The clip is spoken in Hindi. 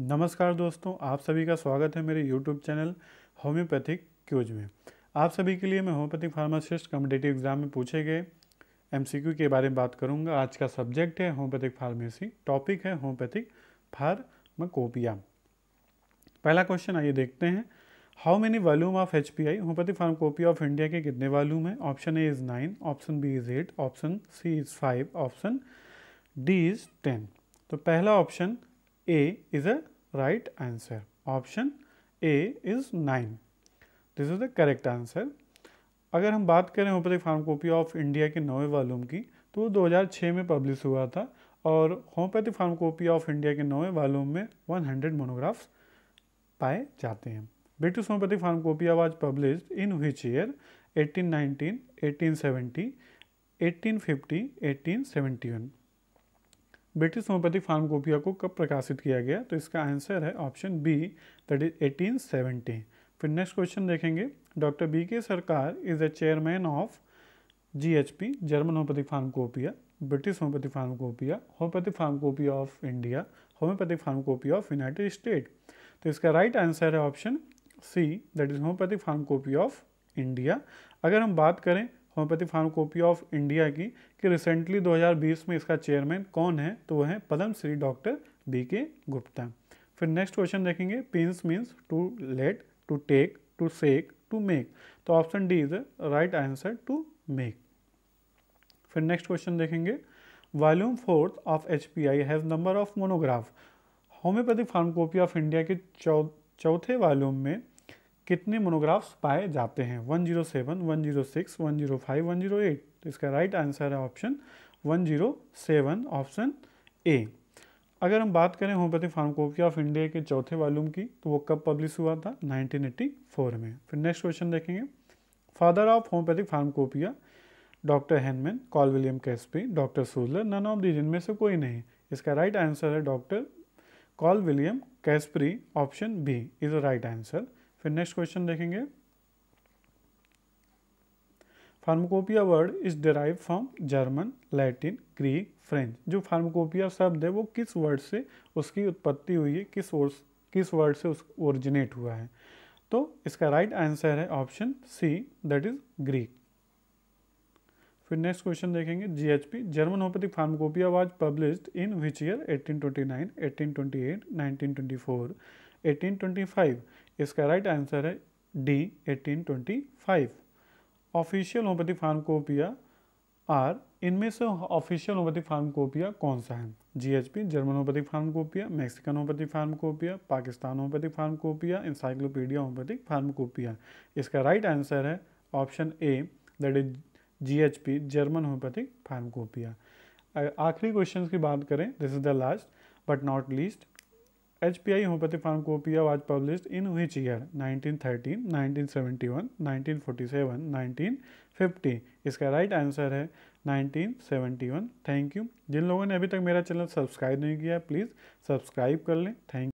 नमस्कार दोस्तों आप सभी का स्वागत है मेरे यूट्यूब चैनल होम्योपैथिक क्यूज में आप सभी के लिए मैं होम्योपैथिक फार्मासिस्ट कम्पिटेटिव एग्जाम में पूछे गए एम के बारे में बात करूंगा आज का सब्जेक्ट है होम्योपैथिक फार्मेसी टॉपिक है होम्योपैथिक फार्मकोपिया पहला क्वेश्चन आइए देखते हैं how many volume of H P I homoeopathic pharmacopoeia of India के कितने वॉल्यूम है option A is nine option B is eight option C is five option D is ten तो पहला option A is a right answer. Option A is nine. This is the correct answer अगर हम बात करें होमोपैथिक फार्माकोपी ऑफ इंडिया के नौवे वालूम की तो वो 2006 में पब्लिश हुआ था और होमोपैथिक फार्माकोपी ऑफ इंडिया के नौवे वालूम में 100 मोनोग्राफ्स पाए जाते हैं British homoeopathic pharmacopoeia was publish in which year 1819, 1870, 1850, 1871 British homoeopathic pharmacopoeia को कब प्रकाशित किया गया तो इसका आंसर है option B that is eighteen फिर नेक्स्ट क्वेश्चन देखेंगे doctor B K Sarkar is a chairman of G H P German homoeopathic pharmacopoeia British homoeopathic pharmacopoeia homoeopathic pharmacopoeia of India homoeopathic pharmacopoeia of United State तो इसका राइट right आंसर है option C that is homoeopathic pharmacopoeia of India अगर हम बात करें होम्योपैथी फार्माकोपी ऑफ इंडिया की कि रिसेंटली 2020 में इसका चेयरमैन कौन है तो वह है Padmashri Shri doctor B K Gupta फिर नेक्स्ट क्वेश्चन देखेंगे pins means to let to take to sake to make तो option D is right answer to make फिर नेक्स्ट क्वेश्चन देखेंगे volume fourth of H P I has number of monograph homoeopathic pharmacopoeia of India के चौथे वॉल्यूम में कितने मोनोग्राफ्स पाए जाते हैं 107, 106, 105, 108 तो इसका राइट आंसर है ऑप्शन 107 ऑप्शन ए अगर हम बात करें होम्योपैथिक फार्माकोपिया ऑफ इंडिया के चौथे वॉल्यूम की तो वो कब पब्लिश हुआ था 1984 में फिर नेक्स्ट क्वेश्चन देखेंगे father of homoeopathic pharmacopoeia doctor Hahnemann Carl William Caspari doctor Schussler none of the जिनमें से कोई नहीं इसका राइट आंसर है doctor Carl William Caspari option B is the right answer फिर नेक्स्ट क्वेश्चन देखेंगे pharmacopoeia word is derive from German Latin Greek French जो फार्मोकोपिया शब्द है वो किस वर्ड से उसकी उत्पत्ति हुई है किस वर्ड किस वर्ड से उस ओरिजिनेट हुआ है तो इसका राइट आंसर है option C that is Greek फिर नेक्स्ट क्वेश्चन देखेंगे GHP German homoeopathic pharmacopoeia was published in which year 1829, 1828, 1924, 1825 इसका राइट आंसर है D 1825 official homoeopathic pharmacopoeia are इनमें से ऑफिशियल होम्योपैथिक फार्मकोपिया कौन सा है GHP German homoeopathic pharmacopoeia Mexican homoeopathic pharmacopoeia Pakistan homoeopathic pharmacopoeia encyclopaedia homoeopathic pharmacopoeia इसका राइट आंसर है option A that is GHP German homoeopathic pharmacopoeia आखिरी क्वेश्चन की बात करें this is the last but not least H P which year nineteen thirteen nineteen in one nineteen 1913, 1971, 1947, 1950 इसका राइट आंसर है 1971 थैंक यू जिन लोगों ने अभी तक मेरा चैनल सब्सक्राइब नहीं किया प्लीज़ सब्सक्राइब कर लें थैंक